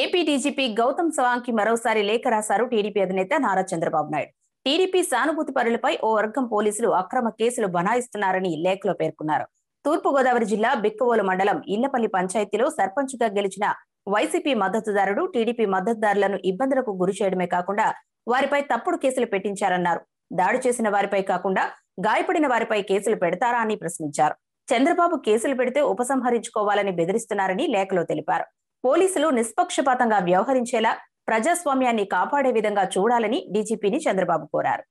AP DGP Gautam కి మరోసారి లేఖ రాశారు టీడీపీ అధినేత నారా చంద్రబాబు నాయుడు టీడీపీ సానుభూతి పరులపై ఓ వర్గం పోలీసులు అక్రమ కేసులు బనాయిస్తున్నారని లేఖలో పేర్కొన్నారు తూర్పుగోదావరి జిల్లా బిక్కవోలు మండలం ఇల్లపల్లి పంచాయతీలో సర్పంచ్గా గెలిచిన వైసీపీ మద్దతుదారుడు టీడీపీ మద్దతుదారులను ఇబ్బందులకు గురి చేయడమే కాకుండా వారిపై తప్పుడు కేసులు పెట్టించారన్నారు దాడి చేసిన వారిపై కాకుండా గాయపడిన వారిపై కేసులు పెడతారా అని ప్రశ్నించారు చంద్రబాబు కేసులు పెడితే ఉపసంహరించుకోవాలని బెదిరిస్తున్నారని లేఖలో తెలిపారు పోలీసులు నిష్పక్షపాతంగా వ్యవహరించేలా ప్రజాస్వామ్యాన్ని కాపాడే విధంగా చూడాలని డీజీపీని చంద్రబాబు కోరారు